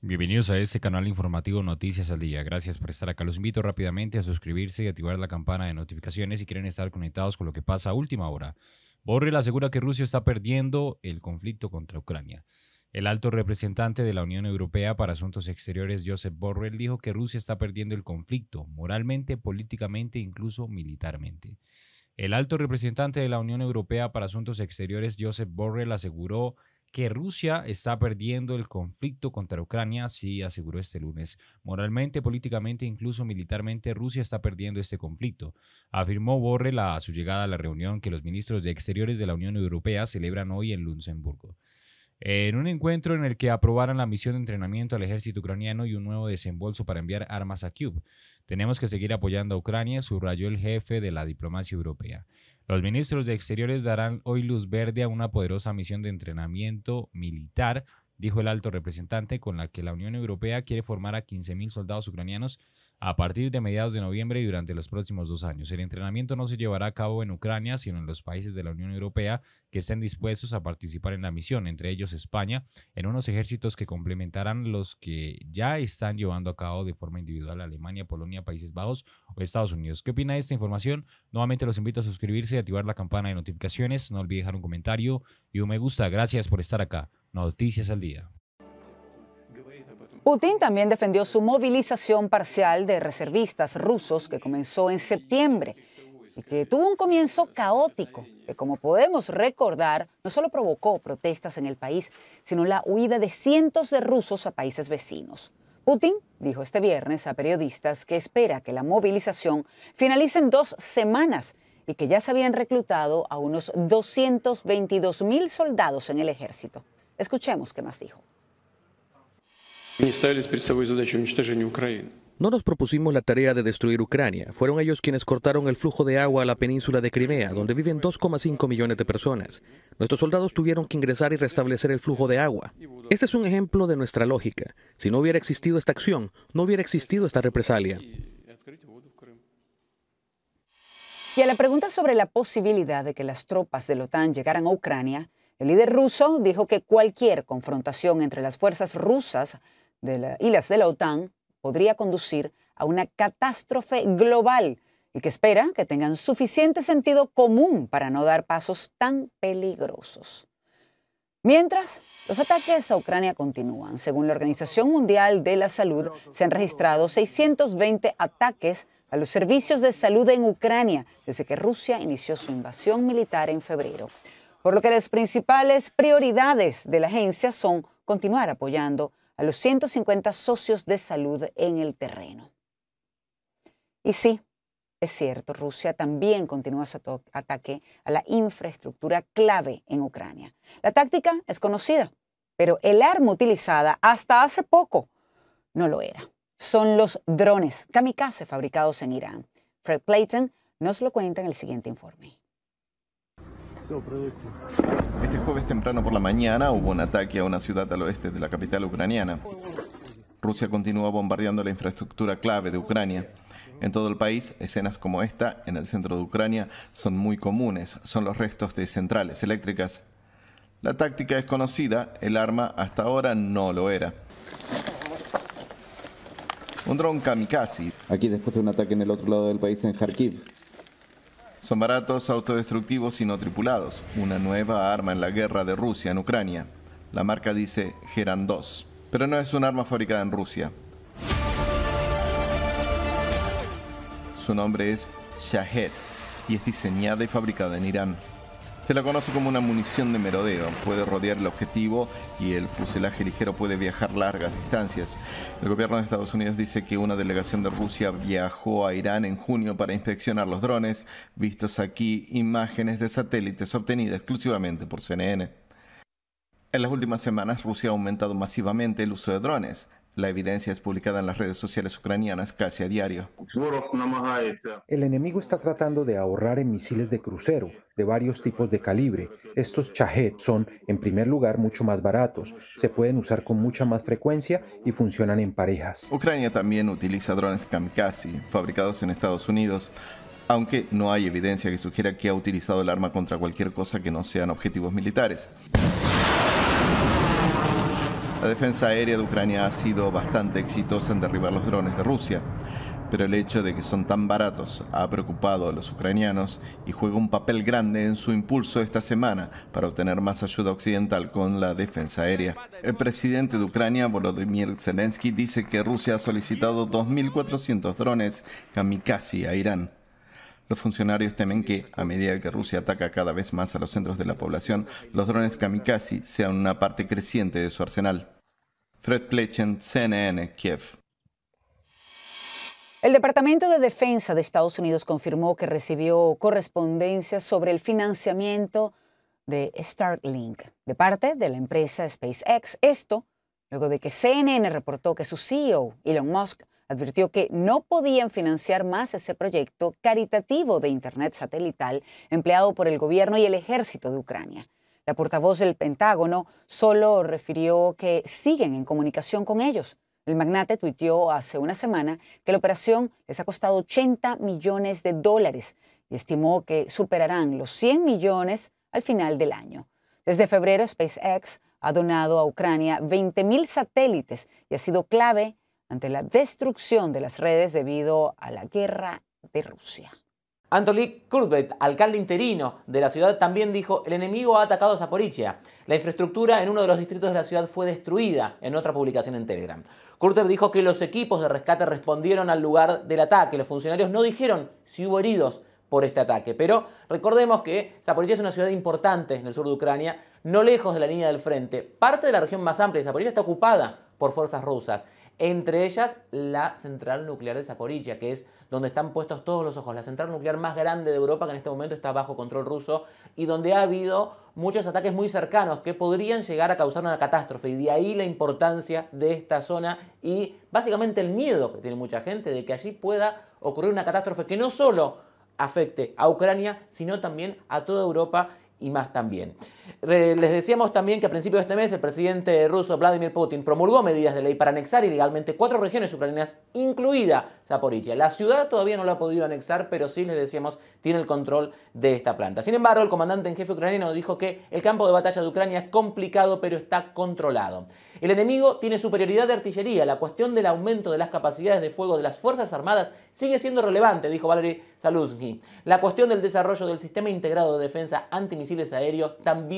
Bienvenidos a este canal informativo Noticias al Día. Gracias por estar acá. Los invito rápidamente a suscribirse y activar la campana de notificaciones si quieren estar conectados con lo que pasa a última hora. Borrell asegura que Rusia está perdiendo el conflicto contra Ucrania. El alto representante de la Unión Europea para Asuntos Exteriores, Joseph Borrell, dijo que Rusia está perdiendo el conflicto, moralmente, políticamente e incluso militarmente. El alto representante de la Unión Europea para Asuntos Exteriores, Josep Borrell, aseguró que Rusia está perdiendo el conflicto contra Ucrania, sí, aseguró este lunes. Moralmente, políticamente e incluso militarmente, Rusia está perdiendo este conflicto, afirmó Borrell a su llegada a la reunión que los ministros de Exteriores de la Unión Europea celebran hoy en Luxemburgo. En un encuentro en el que aprobaron la misión de entrenamiento al ejército ucraniano y un nuevo desembolso para enviar armas a Kiev. Tenemos que seguir apoyando a Ucrania, subrayó el jefe de la diplomacia europea. Los ministros de Exteriores darán hoy luz verde a una poderosa misión de entrenamiento militar dijo el alto representante, con la que la Unión Europea quiere formar a 15.000 soldados ucranianos a partir de mediados de noviembre y durante los próximos dos años. El entrenamiento no se llevará a cabo en Ucrania, sino en los países de la Unión Europea que estén dispuestos a participar en la misión, entre ellos España, en unos ejércitos que complementarán los que ya están llevando a cabo de forma individual Alemania, Polonia, Países Bajos o Estados Unidos. ¿Qué opina de esta información? Nuevamente los invito a suscribirse y activar la campana de notificaciones. No olvide dejar un comentario y un me gusta. Gracias por estar acá. Noticias al día. Putin también defendió su movilización parcial de reservistas rusos que comenzó en septiembre y que tuvo un comienzo caótico, que como podemos recordar, no solo provocó protestas en el país, sino la huida de cientos de rusos a países vecinos. Putin dijo este viernes a periodistas que espera que la movilización finalice en dos semanas y que ya se habían reclutado a unos 222 mil soldados en el ejército. Escuchemos qué más dijo. No nos propusimos la tarea de destruir Ucrania. Fueron ellos quienes cortaron el flujo de agua a la península de Crimea, donde viven 2,5 millones de personas. Nuestros soldados tuvieron que ingresar y restablecer el flujo de agua. Este es un ejemplo de nuestra lógica. Si no hubiera existido esta acción, no hubiera existido esta represalia. Y a la pregunta sobre la posibilidad de que las tropas de la OTAN llegaran a Ucrania, el líder ruso dijo que cualquier confrontación entre las fuerzas rusas y las de la OTAN podría conducir a una catástrofe global y que espera que tengan suficiente sentido común para no dar pasos tan peligrosos. Mientras, los ataques a Ucrania continúan. Según la Organización Mundial de la Salud, se han registrado 620 ataques a los servicios de salud en Ucrania desde que Rusia inició su invasión militar en febrero por lo que las principales prioridades de la agencia son continuar apoyando a los 150 socios de salud en el terreno. Y sí, es cierto, Rusia también continúa su ataque a la infraestructura clave en Ucrania. La táctica es conocida, pero el arma utilizada hasta hace poco no lo era. Son los drones kamikaze fabricados en Irán. Fred Clayton nos lo cuenta en el siguiente informe. Este jueves temprano por la mañana hubo un ataque a una ciudad al oeste de la capital ucraniana. Rusia continúa bombardeando la infraestructura clave de Ucrania. En todo el país, escenas como esta, en el centro de Ucrania, son muy comunes. Son los restos de centrales eléctricas. La táctica es conocida, el arma hasta ahora no lo era. Un dron kamikaze. Aquí después de un ataque en el otro lado del país, en Kharkiv, son baratos, autodestructivos y no tripulados, una nueva arma en la guerra de Rusia en Ucrania. La marca dice Geran 2, pero no es un arma fabricada en Rusia. Su nombre es Shahed y es diseñada y fabricada en Irán. Se la conoce como una munición de merodeo. Puede rodear el objetivo y el fuselaje ligero puede viajar largas distancias. El gobierno de Estados Unidos dice que una delegación de Rusia viajó a Irán en junio para inspeccionar los drones, vistos aquí imágenes de satélites obtenidas exclusivamente por CNN. En las últimas semanas, Rusia ha aumentado masivamente el uso de drones. La evidencia es publicada en las redes sociales ucranianas casi a diario. El enemigo está tratando de ahorrar en misiles de crucero de varios tipos de calibre. Estos Chahed son, en primer lugar, mucho más baratos, se pueden usar con mucha más frecuencia y funcionan en parejas. Ucrania también utiliza drones kamikaze, fabricados en Estados Unidos, aunque no hay evidencia que sugiera que ha utilizado el arma contra cualquier cosa que no sean objetivos militares. La defensa aérea de Ucrania ha sido bastante exitosa en derribar los drones de Rusia, pero el hecho de que son tan baratos ha preocupado a los ucranianos y juega un papel grande en su impulso esta semana para obtener más ayuda occidental con la defensa aérea. El presidente de Ucrania, Volodymyr Zelensky, dice que Rusia ha solicitado 2.400 drones kamikaze a Irán los funcionarios temen que, a medida que Rusia ataca cada vez más a los centros de la población, los drones kamikaze sean una parte creciente de su arsenal. Fred Plechen, CNN, Kiev. El Departamento de Defensa de Estados Unidos confirmó que recibió correspondencia sobre el financiamiento de Starlink de parte de la empresa SpaceX. Esto luego de que CNN reportó que su CEO, Elon Musk, advirtió que no podían financiar más ese proyecto caritativo de Internet satelital empleado por el gobierno y el ejército de Ucrania. La portavoz del Pentágono solo refirió que siguen en comunicación con ellos. El magnate tuiteó hace una semana que la operación les ha costado 80 millones de dólares y estimó que superarán los 100 millones al final del año. Desde febrero, SpaceX ha donado a Ucrania 20.000 satélites y ha sido clave ante la destrucción de las redes debido a la guerra de Rusia. Anthony Kurbet, alcalde interino de la ciudad, también dijo, el enemigo ha atacado Zaporizhia. La infraestructura en uno de los distritos de la ciudad fue destruida, en otra publicación en Telegram. Kurter dijo que los equipos de rescate respondieron al lugar del ataque. Los funcionarios no dijeron si hubo heridos, por este ataque. Pero recordemos que Zaporilla es una ciudad importante en el sur de Ucrania, no lejos de la línea del frente. Parte de la región más amplia de Zaporilla está ocupada por fuerzas rusas, entre ellas la central nuclear de Zaporilla, que es donde están puestos todos los ojos, la central nuclear más grande de Europa que en este momento está bajo control ruso y donde ha habido muchos ataques muy cercanos que podrían llegar a causar una catástrofe y de ahí la importancia de esta zona y básicamente el miedo que tiene mucha gente de que allí pueda ocurrir una catástrofe que no solo afecte a Ucrania, sino también a toda Europa y más también. Les decíamos también que a principios de este mes el presidente ruso Vladimir Putin promulgó medidas de ley para anexar ilegalmente cuatro regiones ucranianas, incluida Zaporizhia. La ciudad todavía no la ha podido anexar, pero sí les decíamos tiene el control de esta planta. Sin embargo, el comandante en jefe ucraniano dijo que el campo de batalla de Ucrania es complicado, pero está controlado. El enemigo tiene superioridad de artillería. La cuestión del aumento de las capacidades de fuego de las Fuerzas Armadas sigue siendo relevante, dijo Valery Saluzny La cuestión del desarrollo del sistema integrado de defensa antimisiles aéreos también